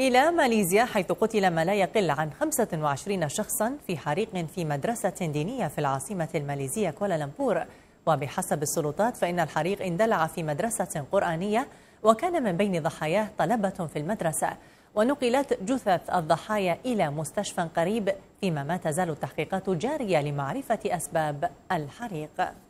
إلى ماليزيا حيث قتل ما لا يقل عن 25 شخصا في حريق في مدرسة دينية في العاصمة الماليزية كوالالمبور وبحسب السلطات فإن الحريق اندلع في مدرسة قرآنية وكان من بين ضحاياه طلبة في المدرسة ونقلت جثث الضحايا إلى مستشفى قريب فيما ما تزال التحقيقات جارية لمعرفة أسباب الحريق